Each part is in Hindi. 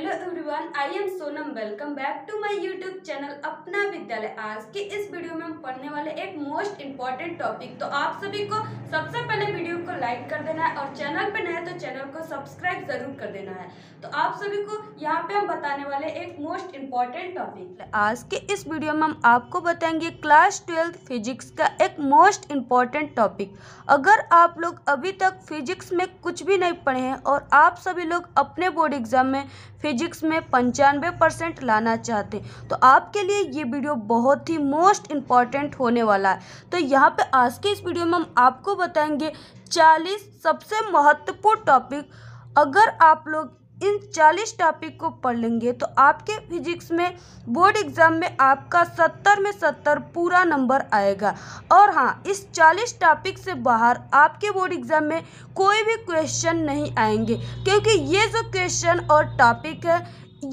ML everyone I am Sonam welcome back to my YouTube channel Apna Vidyalaya आज के इस वीडियो में हम पढ़ने वाले एक मोस्ट इम्पॉर्टेंट टॉपिक तो आप सभी को सबसे पहले वीडियो को लाइक कर देना है और चैनल पर नए तो चैनल को सब्सक्राइब जरूर कर देना है तो आप सभी को यहाँ पे हम बताने वाले एक मोस्ट इम्पॉर्टेंट टॉपिक आज के इस वीडियो में हम आपको बताएंगे क्लास ट्वेल्थ फिजिक्स का एक मोस्ट इम्पॉर्टेंट टॉपिक अगर आप लोग अभी तक फिजिक्स में कुछ भी नहीं पढ़े हैं और आप सभी लोग अपने बोर्ड एग्जाम में फिजिक्स फिजिक्स में पंचानवे परसेंट लाना चाहते हैं तो आपके लिए ये वीडियो बहुत ही मोस्ट इम्पॉर्टेंट होने वाला है तो यहाँ पे आज के इस वीडियो में हम आपको बताएंगे चालीस सबसे महत्वपूर्ण टॉपिक अगर आप लोग इन 40 टॉपिक को पढ़ लेंगे तो आपके फिजिक्स में बोर्ड एग्ज़ाम में आपका 70 में 70 पूरा नंबर आएगा और हाँ इस 40 टॉपिक से बाहर आपके बोर्ड एग्ज़ाम में कोई भी क्वेश्चन नहीं आएंगे क्योंकि ये जो क्वेश्चन और टॉपिक है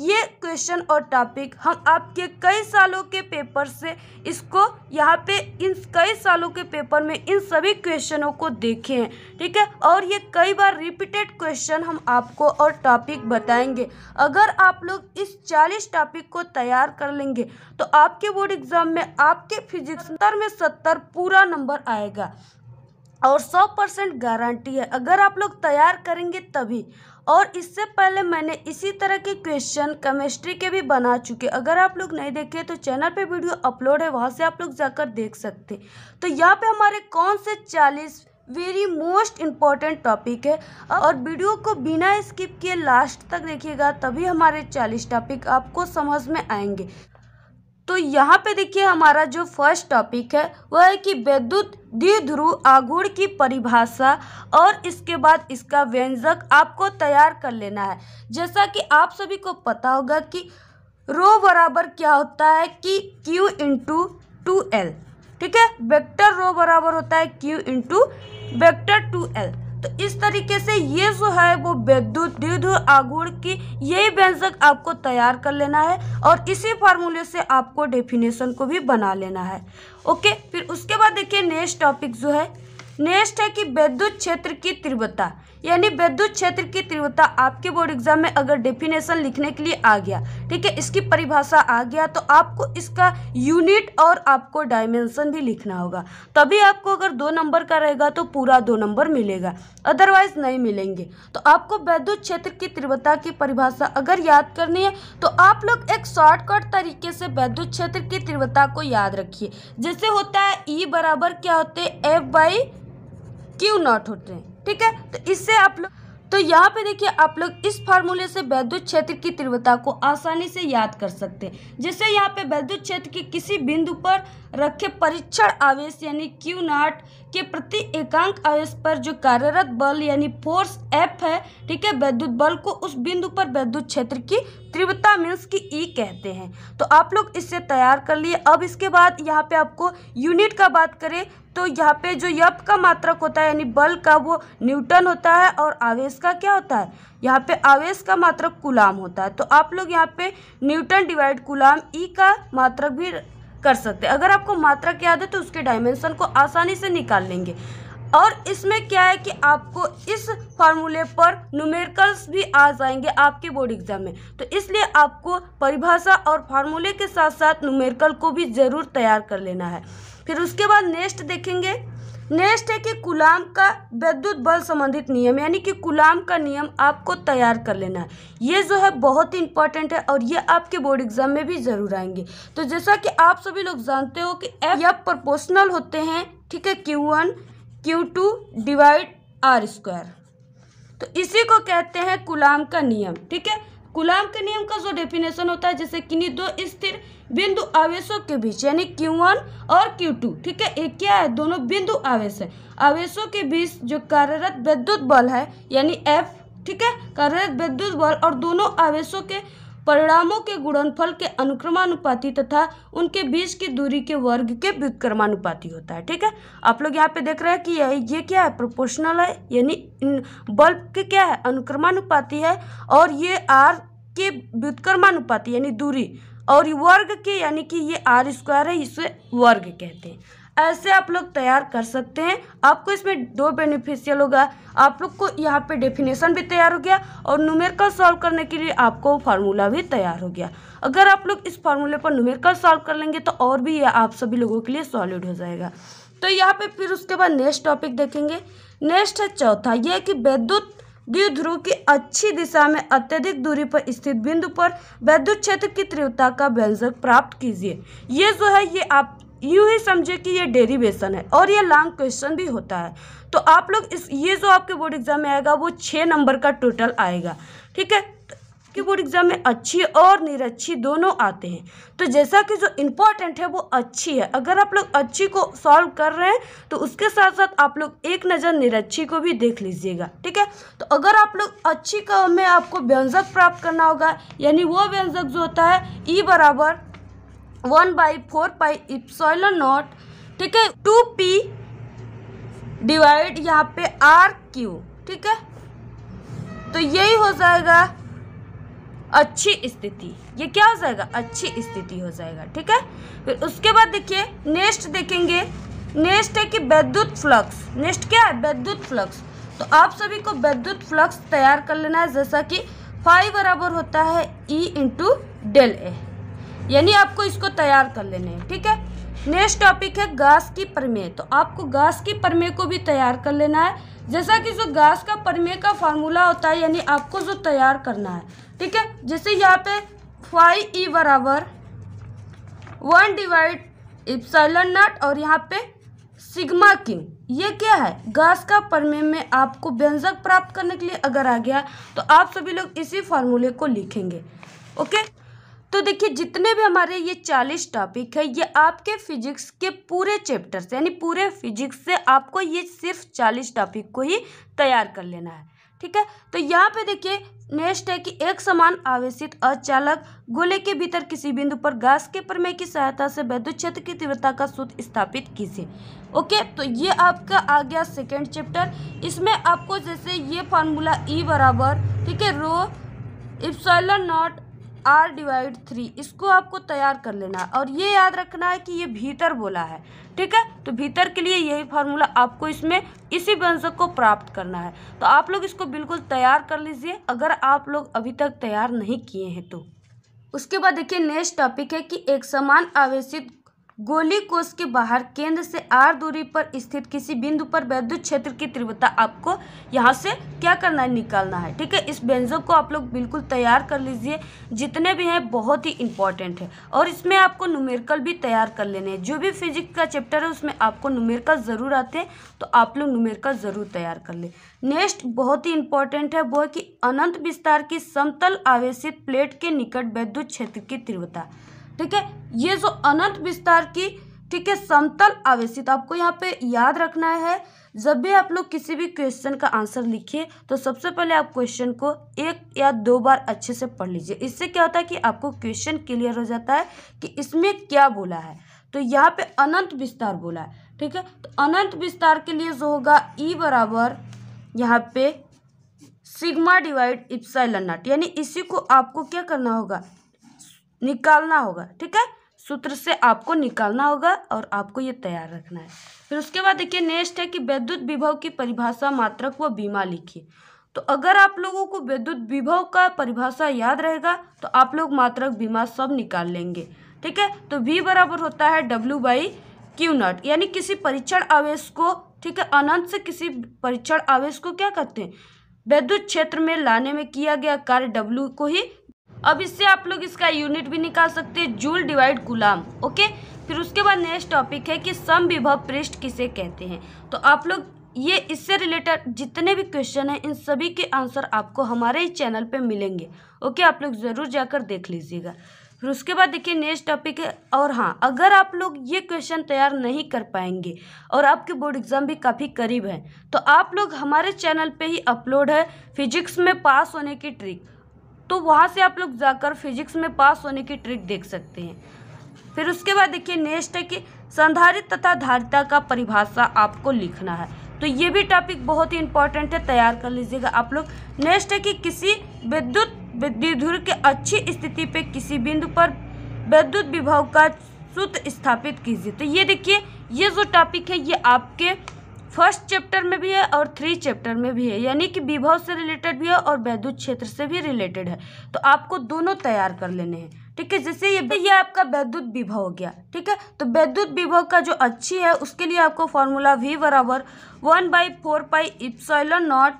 ये क्वेश्चन और टॉपिक हम आपके कई सालों के पेपर से इसको यहाँ पे इन कई सालों के पेपर में इन सभी क्वेश्चनों को देखे हैं ठीक है और ये कई बार रिपीटेड क्वेश्चन हम आपको और टॉपिक बताएंगे अगर आप लोग इस चालीस टॉपिक को तैयार कर लेंगे तो आपके बोर्ड एग्ज़ाम में आपके फिजिक्स में सत्तर पूरा नंबर आएगा और सौ परसेंट गारंटी है अगर आप लोग तैयार करेंगे तभी और इससे पहले मैंने इसी तरह के क्वेश्चन केमिस्ट्री के भी बना चुके अगर आप लोग नहीं देखे तो चैनल पे वीडियो अपलोड है वहाँ से आप लोग जाकर देख सकते तो यहाँ पे हमारे कौन से चालीस वेरी मोस्ट इम्पॉर्टेंट टॉपिक है और वीडियो को बिना स्किप किए लास्ट तक देखिएगा तभी हमारे चालीस टॉपिक आपको समझ में आएंगे तो यहाँ पे देखिए हमारा जो फर्स्ट टॉपिक है वह है कि वैद्युत द्विध्रुव आघूर्ण की परिभाषा और इसके बाद इसका व्यंजक आपको तैयार कर लेना है जैसा कि आप सभी को पता होगा कि रो बराबर क्या होता है कि Q इंटू टू एल ठीक है वेक्टर रो बराबर होता है Q into vector two L तो इस तरीके से ये जो है वो वैद्युत आगुण आगुड़ की यही व्यंजक आपको तैयार कर लेना है और इसी फार्मूले से आपको डेफिनेशन को भी बना लेना है ओके फिर उसके बाद देखिए नेक्स्ट टॉपिक जो है नेक्स्ट है कि वैद्युत क्षेत्र की तीव्रता यानी वैद्युत क्षेत्र की तीव्रता आपके बोर्ड एग्जाम में अगर डेफिनेशन लिखने के लिए आ गया ठीक है इसकी परिभाषा आ गया तो आपको इसका यूनिट और आपको डायमेंशन भी लिखना होगा तभी आपको अगर दो नंबर का रहेगा तो पूरा दो नंबर मिलेगा अदरवाइज नहीं मिलेंगे तो आपको वैद्युत क्षेत्र की तीव्रता की परिभाषा अगर याद करनी है तो आप लोग एक शॉर्टकट तरीके से वैद्युत क्षेत्र की तीव्रता को याद रखिए जैसे होता है ई e बराबर क्या होते हैं एफ बाई क्यू नॉट होते हैं ठीक है तो इससे आप लोग तो यहाँ पे देखिए आप लोग इस फार्मूले से वैद्युत क्षेत्र की तीव्रता को आसानी से याद कर सकते हैं जैसे यहाँ पे वैद्युत क्षेत्र के किसी बिंदु पर रखे परीक्षण आवेश यानी क्यू नॉट के प्रति एकांक आवेश पर जो कार्यरत बल यानी फोर्स एफ है ठीक है वैद्युत बल को उस बिंदु पर वैद्युत क्षेत्र की तीव्रता मीन्स की ई कहते हैं तो आप लोग इससे तैयार कर लिए अब इसके बाद यहाँ पे आपको यूनिट का बात करें तो यहाँ पे जो यप का मात्रक होता है यानी बल का वो न्यूटन होता है और आवेश का क्या होता है यहाँ पे आवेश का मात्रक कुलाम होता है तो आप लोग यहाँ पे newton divide coulomb E e का मात्रक भी कर सकते हैं अगर आपको मात्रा की याद है तो उसके डायमेंशन को आसानी से निकाल लेंगे और इसमें क्या है कि आपको इस फार्मूले पर न्यूमेरिकल्स भी आ जाएंगे आपके बोर्ड एग्जाम में तो इसलिए आपको परिभाषा और फार्मूले के साथ साथ न्यूमेरिकल को भी ज़रूर तैयार कर लेना है फिर उसके बाद नेक्स्ट देखेंगे नेक्स्ट है कि गुलाम का विद्युत बल संबंधित नियम यानी कि गुलाम का नियम आपको तैयार कर लेना है ये जो है बहुत ही इंपॉर्टेंट है और ये आपके बोर्ड एग्जाम में भी ज़रूर आएंगे तो जैसा कि आप सभी लोग जानते हो कि एफ या प्रोपोर्शनल होते हैं ठीक है Q one Q two divide R square तो इसी को कहते हैं गुलाम का नियम ठीक है कुलांक नियम का जो डेफिनेशन होता है जैसे कि दो स्थिर बिंदु आवेशों के बीच यानी Q1 और Q2 ठीक है एक क्या है दोनों बिंदु आवेश है आवेशों के बीच जो कार्यरत विद्युत बल है यानी F ठीक है कार्यरत विद्युत बल और दोनों आवेशों के परिणामों के गुणनफल के अनुक्रमानुपाति तथा उनके बीच की दूरी के वर्ग के व्युत्क्रमानुपाती होता है ठीक है आप लोग यहाँ पे देख रहे हैं कि ये ये क्या है प्रोपोर्शनल है यानी बल्ब के क्या है अनुक्रमानुपाति है और ये आर के व्युत्क्रमानुपाती यानी दूरी और वर्ग के यानी कि ये आर स्क्वायर है इसे वर्ग कहते हैं ऐसे आप लोग तैयार कर सकते हैं आपको इसमें दो बेनिफिशियल होगा आप लोग को यहाँ पे डेफिनेशन भी तैयार हो गया और नुमेरिकल सॉल्व करने के लिए आपको फार्मूला भी तैयार हो गया अगर आप लोग इस फार्मूले पर नुमेरिकल सॉल्व कर लेंगे तो और भी यह आप सभी लोगों के लिए सॉलिड हो जाएगा तो यहाँ पर फिर उसके बाद नेक्स्ट टॉपिक देखेंगे नेक्स्ट है चौथा यह कि वैद्युत ध्रुव की अच्छी दिशा में अत्यधिक दूरी पर स्थित बिंदु पर वैद्युत क्षेत्र की तीव्रता का व्यंजक प्राप्त कीजिए ये जो है ये आप यू ही समझे कि ये डेरिवेशन है और ये लॉन्ग क्वेश्चन भी होता है तो आप लोग इस ये जो आपके बोर्ड एग्जाम में आएगा वो छः नंबर का टोटल आएगा ठीक है कि बोर्ड एग्ज़ाम में अच्छी और निरअच्छी दोनों आते हैं तो जैसा कि जो इम्पोर्टेंट है वो अच्छी है अगर आप लोग अच्छी को सॉल्व कर रहे हैं तो उसके साथ साथ आप लोग एक नज़र निरअच्छी को भी देख लीजिएगा ठीक है तो अगर आप लोग अच्छी का में आपको व्यंजक प्राप्त करना होगा यानी वो व्यंजक जो होता है ई e बराबर one by four pi epsilon naught ठीक है टू पी डिवाइड यहाँ पे आर क्यू ठीक है तो यही हो जाएगा अच्छी स्थिति ये क्या हो जाएगा अच्छी स्थिति हो जाएगा ठीक है फिर उसके बाद देखिए नेक्स्ट देखेंगे नेक्स्ट है कि वैद्युत फ्लक्स नेक्स्ट क्या है वैद्युत फ्लक्स तो आप सभी को वैद्युत फ्लक्स तैयार कर लेना है जैसा कि फाइव बराबर होता है ई इंटू डेल ए यानी आपको इसको तैयार कर लेना है ठीक है नेक्स्ट टॉपिक है गैस की परमेय तो आपको गैस की परमेय को भी तैयार कर लेना है जैसा कि जो गैस का परमेय का फार्मूला होता है यानी आपको जो तैयार करना है ठीक है जैसे यहाँ पे फाइव ई बराबर वन डिवाइड इप्सलन नट और यहाँ पे सिग्मा किंग ये क्या है गैस का परमे में आपको व्यंजक प्राप्त करने के लिए अगर आ गया तो आप सभी लोग इसी फार्मूले को लिखेंगे ओके तो देखिए जितने भी हमारे ये चालीस टॉपिक है ये आपके फिजिक्स के पूरे चैप्टर से यानी पूरे फिजिक्स से आपको ये सिर्फ चालीस टॉपिक को ही तैयार कर लेना है ठीक है तो यहाँ पे देखिए नेक्स्ट है कि एक समान आवेशित अचालक गोले के भीतर किसी बिंदु पर गैस के प्रमेय की सहायता से वैद्युत क्षेत्र की तीव्रता का सूत्र स्थापित कीजिए ओके तो ये आपका आ गया सेकेंड चैप्टर इसमें आपको जैसे ये फार्मूला ई e बराबर ठीक है rho epsilon naught R divide three इसको आपको तैयार कर लेना है और ये याद रखना है कि ये भीतर बोला है ठीक है तो भीतर के लिए यही फार्मूला आपको इसमें इसी व्यंजक को प्राप्त करना है तो आप लोग इसको बिल्कुल तैयार कर लीजिए अगर आप लोग अभी तक तैयार नहीं किए हैं तो उसके बाद देखिए नेक्स्ट टॉपिक है कि एक समान आवेशित गोली कोष के बाहर केंद्र से आर दूरी पर स्थित किसी बिंदु पर वैद्युत क्षेत्र की तीव्रता आपको यहाँ से क्या करना है निकालना है ठीक है इस व्यंजक को आप लोग बिल्कुल तैयार कर लीजिए जितने भी हैं बहुत ही इंपॉर्टेंट है और इसमें आपको नुमेरिकल भी तैयार कर लेने हैं जो भी फिजिक्स का चैप्टर है उसमें आपको नुमेरिकल ज़रूर आते हैं तो आप लोग नुमेरिकल ज़रूर तैयार कर ले नेक्स्ट बहुत ही इंपॉर्टेंट है वो है कि अनंत विस्तार की समतल आवेशित प्लेट के निकट वैद्युत क्षेत्र की तीव्रता ठीक है ये जो अनंत विस्तार की ठीक है समतल आवेशित आपको यहाँ पे याद रखना है जब भी आप लोग किसी भी क्वेश्चन का आंसर लिखिए तो सबसे पहले आप क्वेश्चन को एक या दो बार अच्छे से पढ़ लीजिए इससे क्या होता है कि आपको क्वेश्चन क्लियर हो जाता है कि इसमें क्या बोला है तो यहाँ पे अनंत विस्तार बोला है ठीक है तो अनंत विस्तार के लिए जो होगा ई e बराबर यहाँ पे सिग्मा डिवाइड इप्साइलनाट यानी इसी को आपको क्या करना होगा निकालना होगा ठीक है सूत्र से आपको निकालना होगा और आपको ये तैयार रखना है फिर उसके बाद देखिए नेक्स्ट है कि वैद्युत विभव की परिभाषा मात्रक व बीमा लिखिए तो अगर आप लोगों को विद्युत विभव का परिभाषा याद रहेगा तो आप लोग मात्रक बीमा सब निकाल लेंगे ठीक है तो वी बराबर होता है डब्ल्यू बाई क्यू नॉट यानी किसी परीक्षण आवेश को ठीक है अनंत से किसी परीक्षण आवेश को क्या कहते हैं वैद्युत क्षेत्र में लाने में किया गया कार्य डब्ल्यू को ही अब इससे आप लोग इसका यूनिट भी निकाल सकते हैं जूल डिवाइड गुलाम ओके फिर उसके बाद नेक्स्ट टॉपिक है कि सम विभव पृष्ठ किसे कहते हैं तो आप लोग ये इससे रिलेटेड जितने भी क्वेश्चन हैं इन सभी के आंसर आपको हमारे ही चैनल पे मिलेंगे ओके आप लोग ज़रूर जाकर देख लीजिएगा फिर उसके बाद देखिए नेक्स्ट टॉपिक है और हाँ अगर आप लोग ये क्वेश्चन तैयार नहीं कर पाएंगे और आपके बोर्ड एग्ज़ाम भी काफ़ी करीब है तो आप लोग हमारे चैनल पे ही अपलोड है फिजिक्स में पास होने की ट्रिक तो वहाँ से आप लोग जाकर फिजिक्स में पास होने की ट्रिक देख सकते हैं फिर उसके बाद देखिए नेक्स्ट है कि संधारित तथा धारिता का परिभाषा आपको लिखना है तो ये भी टॉपिक बहुत ही इंपॉर्टेंट है तैयार कर लीजिएगा आप लोग नेक्स्ट है कि किसी विद्युत विद्युत के अच्छी स्थिति पे किसी बिंदु पर विद्युत विभव का सूत्र स्थापित कीजिए तो ये देखिए ये जो टॉपिक है ये आपके फर्स्ट चैप्टर में भी है और थ्री चैप्टर में भी है यानी कि विभव से रिलेटेड भी है और वैद्युत क्षेत्र से भी रिलेटेड है तो आपको दोनों तैयार कर लेने हैं ठीक है जैसे ये ये आपका वैद्युत विभव हो गया ठीक है तो वैद्युत विभव का जो अच्छी है उसके लिए आपको फॉर्मूला वी बराबर one by four pi epsilon naught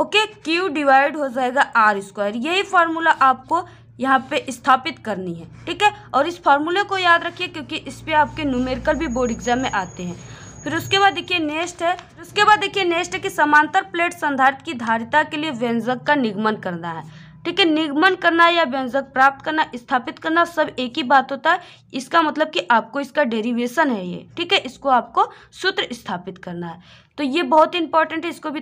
okay Q divide हो जाएगा आर स्क्वायर यही फार्मूला आपको यहाँ पे स्थापित करनी है ठीक है और इस फार्मूले को याद रखिए क्योंकि इस पर आपके न्यूमेरिकल भी बोर्ड एग्जाम में आते हैं फिर उसके बाद देखिए नेक्स्ट है उसके बाद देखिए नेक्स्ट है कि समांतर प्लेट संधारित की धारिता के लिए व्यंजक का निगमन करना है ठीक है निगमन करना या व्यंजक प्राप्त करना स्थापित करना सब एक ही बात होता है इसका मतलब कि आपको इसका डेरिवेशन है ये ठीक है इसको आपको सूत्र स्थापित करना है तो ये बहुत इंपॉर्टेंट है इसको भी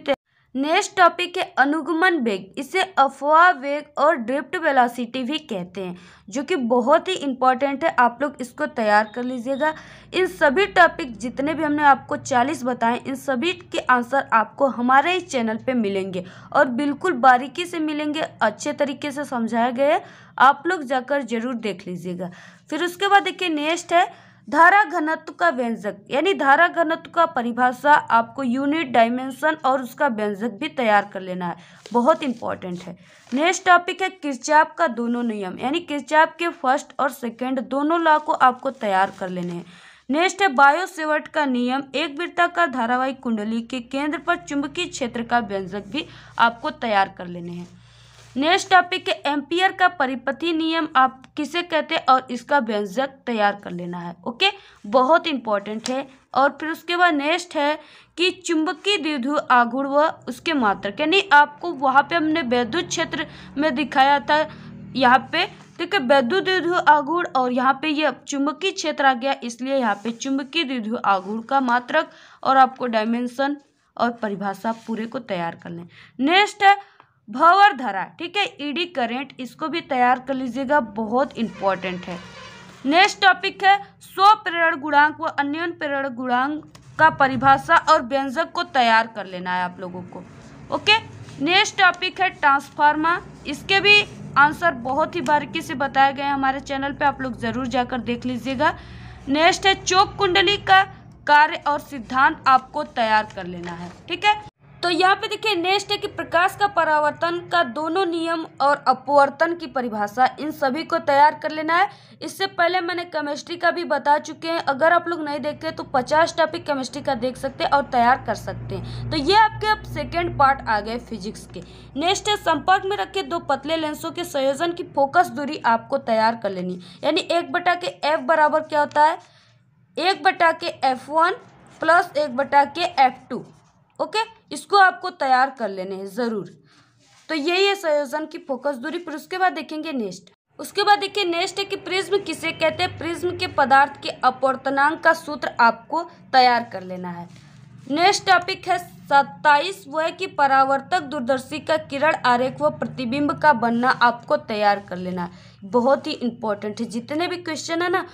नेक्स्ट टॉपिक है अनुगमन वेग इसे अफवाह वेग और ड्रिफ्ट वेलोसिटी भी कहते हैं जो कि बहुत ही इंपॉर्टेंट है आप लोग इसको तैयार कर लीजिएगा इन सभी टॉपिक जितने भी हमने आपको चालीस बताए इन सभी के आंसर आपको हमारे ही चैनल पे मिलेंगे और बिल्कुल बारीकी से मिलेंगे अच्छे तरीके से समझाया गया आप लोग जाकर ज़रूर देख लीजिएगा फिर उसके बाद देखिए नेक्स्ट है धारा घनत्व का व्यंजक यानी धारा घनत्व का परिभाषा आपको यूनिट डायमेंशन और उसका व्यंजक भी तैयार कर लेना है बहुत इंपॉर्टेंट है नेक्स्ट टॉपिक है किरचाप का दोनों नियम यानी किरचाप के फर्स्ट और सेकंड दोनों लॉ को आपको तैयार कर लेने हैं नेक्स्ट है बायोसेवर्ट का नियम एक वीरता का धारावाहिक कुंडली के केंद्र पर चुंबकीय क्षेत्र का व्यंजक भी आपको तैयार कर लेने हैं नेक्स्ट टॉपिक है एम्पियर का परिपथी नियम आप किसे कहते हैं और इसका व्यंजक तैयार कर लेना है ओके बहुत इंपॉर्टेंट है और फिर उसके बाद नेक्स्ट है कि चुंबकीय द्विध्रुव आघूर्ण व उसके मात्रक यानी आपको वहाँ पे हमने वैद्युत क्षेत्र में दिखाया था यहाँ पे है वैद्युत द्विध्रुव आघूर्ण और यहाँ पे ये यह चुंबकीय क्षेत्र आ गया इसलिए यहाँ पे चुंबकीय द्विध्रुव आघूर्ण का मात्रक और आपको डायमेंशन और परिभाषा पूरे को तैयार कर लें नेक्स्ट है भवर धरा ठीक है ईडी e करेंट इसको भी तैयार कर लीजिएगा बहुत इंपॉर्टेंट है नेक्स्ट टॉपिक है स्व प्रेरण गुणांक व अन्य प्रेरण गुणांक का परिभाषा और व्यंजक को तैयार कर लेना है आप लोगों को ओके नेक्स्ट टॉपिक है ट्रांसफार्मा इसके भी आंसर बहुत ही बारीकी से बताए गए हमारे चैनल पे आप लोग ज़रूर जाकर देख लीजिएगा नेक्स्ट है चोक कुंडली का कार्य और सिद्धांत आपको तैयार कर लेना है ठीक है तो यहाँ पे देखिए नेक्स्ट है कि प्रकाश का परावर्तन का दोनों नियम और अपवर्तन की परिभाषा इन सभी को तैयार कर लेना है इससे पहले मैंने केमिस्ट्री का भी बता चुके हैं अगर आप लोग नहीं देखे तो पचास टॉपिक केमिस्ट्री का देख सकते हैं और तैयार कर सकते हैं तो ये आपके अब सेकेंड पार्ट आ गए फिजिक्स के नेक्स्ट है संपर्क में रखे दो पतले लेंसों के संयोजन की फोकस दूरी आपको तैयार कर लेनी यानी एक बटा के एफ बराबर क्या होता है एक बटा के एफ वन प्लस एक बटा के एफ टू ओके इसको आपको तैयार कर लेने हैं ज़रूर तो यही है संयोजन की फोकस दूरी फिर उसके बाद देखेंगे नेक्स्ट उसके बाद देखिए नेक्स्ट है कि प्रिज्म किसे कहते हैं प्रिज्म के पदार्थ के अपवर्तनांक का सूत्र आपको तैयार कर लेना है नेक्स्ट टॉपिक है सत्ताईस वो है कि परावर्तक दूरदर्शी का किरण आरेख व प्रतिबिंब का बनना आपको तैयार कर लेना बहुत ही इम्पोर्टेंट है जितने भी क्वेश्चन है ना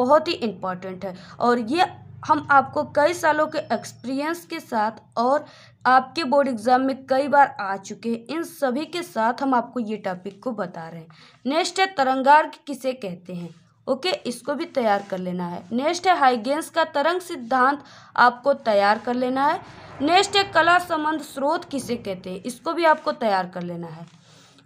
बहुत ही इम्पोर्टेंट है और ये हम आपको कई सालों के एक्सपीरियंस के साथ और आपके बोर्ड एग्ज़ाम में कई बार आ चुके हैं इन सभी के साथ हम आपको ये टॉपिक को बता रहे हैं नेक्स्ट है तरंगार्ग किसे कहते हैं ओके इसको भी तैयार कर लेना है नेक्स्ट है हाइगेंस का तरंग सिद्धांत आपको तैयार कर लेना है नेक्स्ट है कला संबंध स्रोत किसे कहते हैं इसको भी आपको तैयार कर लेना है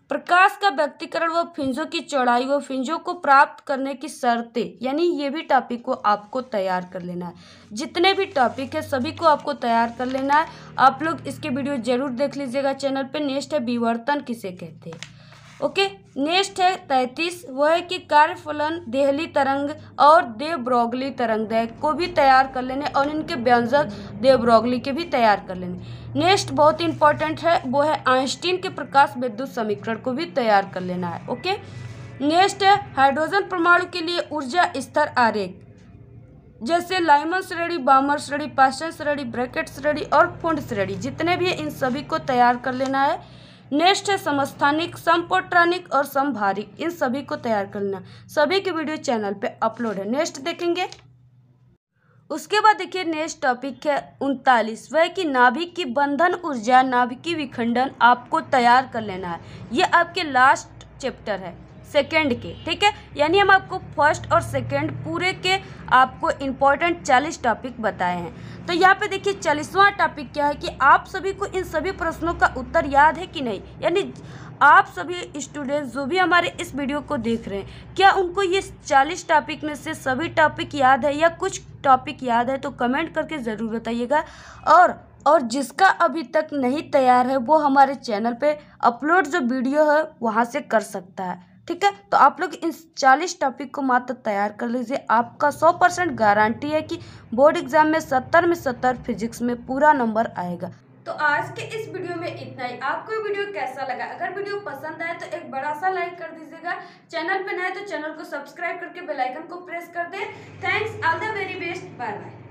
प्रकाश का व्यक्तिकरण व फिंजों की चौड़ाई व फिंजों को प्राप्त करने की शर्तें यानी ये भी टॉपिक को आपको तैयार कर लेना है जितने भी टॉपिक है सभी को आपको तैयार कर लेना है आप लोग इसके वीडियो जरूर देख लीजिएगा चैनल पे नेक्स्ट है विवर्तन किसे कहते हैं ओके नेक्स्ट है तैतीस वह है कि कार्यफलन देहली तरंग और देवब्रोगली तरंग को भी तैयार कर लेने और इनके व्यंजक देवब्रोगली के भी तैयार कर लेने नेक्स्ट बहुत इंपॉर्टेंट है वो है आइंस्टीन के प्रकाश विद्युत समीकरण को भी तैयार कर लेना है ओके नेक्स्ट है हाइड्रोजन परमाणु के लिए ऊर्जा स्तर आरेख जैसे लाइमन श्रेणी बामर श्रेणी पाषण श्रेणी ब्रैकेट श्रेणी और फुंड श्रेणी जितने भी इन सभी को तैयार कर लेना है नेक्स्ट है समस्थानिक समपोट्रानिक और समभारिक इन सभी को तैयार करना सभी के वीडियो चैनल पे अपलोड है नेक्स्ट देखेंगे उसके बाद देखिए नेक्स्ट टॉपिक है उनतालीस वह कि नाभिक की बंधन ऊर्जा नाभिक की विखंडन आपको तैयार कर लेना है ये आपके लास्ट चैप्टर है सेकेंड के ठीक है यानी हम आपको फर्स्ट और सेकेंड पूरे के आपको इम्पोर्टेंट चालीस टॉपिक बताए हैं तो यहाँ पे देखिए चालीसवां टॉपिक क्या है कि आप सभी को इन सभी प्रश्नों का उत्तर याद है कि नहीं यानी आप सभी स्टूडेंट्स जो भी हमारे इस वीडियो को देख रहे हैं क्या उनको ये चालीस टॉपिक में से सभी टॉपिक याद है या कुछ टॉपिक याद है तो कमेंट करके ज़रूर बताइएगा और और जिसका अभी तक नहीं तैयार है वो हमारे चैनल पे अपलोड जो वीडियो है वहाँ से कर सकता है ठीक है तो आप लोग इन चालीस टॉपिक को मात्र तैयार कर लीजिए आपका सौ परसेंट गारंटी है कि बोर्ड एग्जाम में सत्तर में सत्तर फिजिक्स में पूरा नंबर आएगा तो आज के इस वीडियो में इतना ही आपको वीडियो कैसा लगा अगर वीडियो पसंद आए तो एक बड़ा सा लाइक कर दीजिएगा चैनल पर नए तो चैनल को सब्सक्राइब करके बेलाइकन को प्रेस कर दे thanks all the very best bye bye